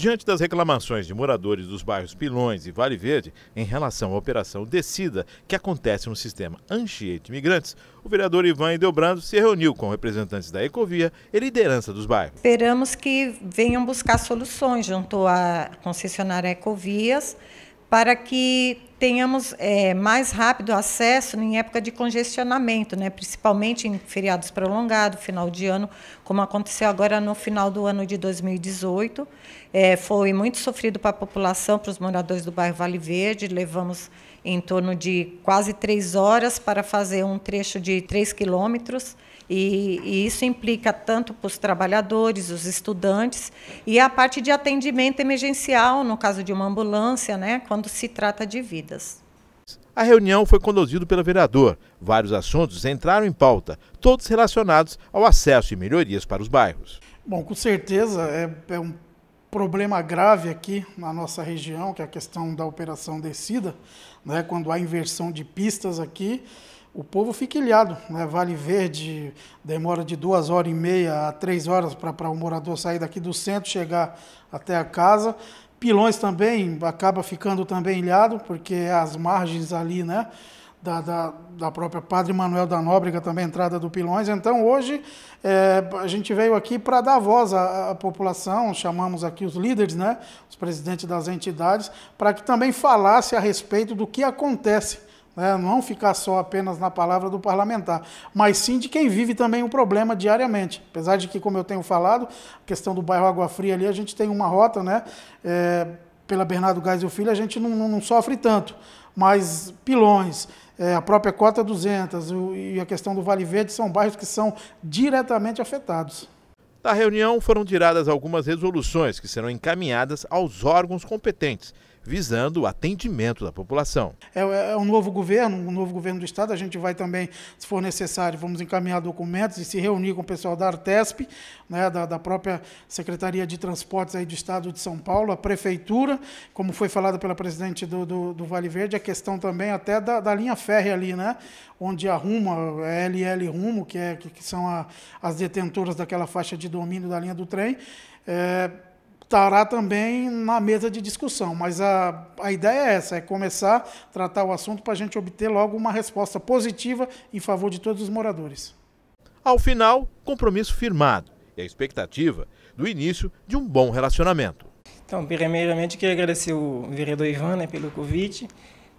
Diante das reclamações de moradores dos bairros Pilões e Vale Verde em relação à operação Descida, que acontece no sistema Anchieta Imigrantes, o vereador Ivan Edelbrando se reuniu com representantes da Ecovia e liderança dos bairros. Esperamos que venham buscar soluções junto à concessionária Ecovias para que tenhamos é, mais rápido acesso em época de congestionamento, né? principalmente em feriados prolongados, final de ano, como aconteceu agora no final do ano de 2018. É, foi muito sofrido para a população, para os moradores do bairro Vale Verde, levamos em torno de quase três horas para fazer um trecho de três quilômetros. E, e, isso implica tanto para os trabalhadores, os estudantes, e a parte de atendimento emergencial, no caso de uma ambulância, né, quando se trata de vidas. A reunião foi conduzida pelo vereador. Vários assuntos entraram em pauta, todos relacionados ao acesso e melhorias para os bairros. Bom, com certeza é, é um problema grave aqui na nossa região, que é a questão da operação descida, né? quando há inversão de pistas aqui, o povo fica ilhado. Né? Vale Verde demora de duas horas e meia a três horas para o um morador sair daqui do centro, chegar até a casa. Pilões também acaba ficando também ilhado, porque as margens ali, né? da, da, da, própria Padre Manuel da Nóbrega, também entrada do Pilões. Então, hoje, é, a gente veio aqui para dar voz à, à, população, chamamos aqui os líderes, né, os presidentes das entidades, para que também falasse a respeito do que acontece. Né, não ficar só apenas na palavra do parlamentar, mas sim de quem vive também o problema diariamente. Apesar de que, como eu tenho falado, a questão do bairro Água Fria ali, a gente tem uma rota, né? É, pela Bernardo o Filho, a gente não, não, não sofre tanto. Mas pilões, é, a própria cota 200 o, e a questão do Vale Verde são bairros que são diretamente afetados. Da reunião foram tiradas algumas resoluções que serão encaminhadas aos órgãos competentes visando o atendimento da população. É, é, é, um novo governo, um novo governo do Estado. A gente vai também, se for necessário, vamos encaminhar documentos e se reunir com o pessoal da Artesp, né, da, da própria Secretaria de Transportes aí do Estado de São Paulo, a Prefeitura, como foi falado pela presidente do, do, do Vale Verde, a questão também até da, da, linha férrea ali, né, onde a Rumo, a LL é Rumo, que, é, que, que são a, as detentoras daquela faixa de domínio da linha do trem, é, estará também na mesa de discussão. Mas a, a ideia é essa: é começar a tratar o assunto para a gente obter logo uma resposta positiva em favor de todos os moradores. Ao final, compromisso firmado e a expectativa do início de um bom relacionamento. Então, primeiramente, queria agradecer o vereador Ivan né, pelo convite.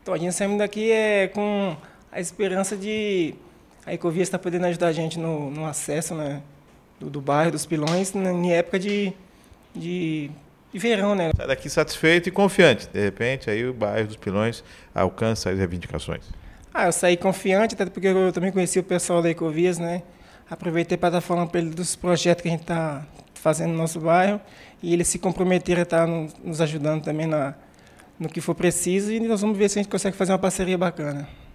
Então, a gente saindo daqui é com a esperança de a Ecovia estar tá podendo ajudar a gente no, no acesso né, do, do bairro, dos pilões, na, em época de de, de verão, né? Sai daqui satisfeito e confiante. De repente, aí o bairro dos Pilões alcança as reivindicações. Ah, eu saí confiante, até porque eu também conheci o pessoal da Ecovias, né? Aproveitei para estar falando para ele dos projetos que a gente está fazendo no nosso bairro e eles se comprometeram a estar tá nos ajudando também na, no que for preciso e nós vamos ver se a gente consegue fazer uma parceria bacana.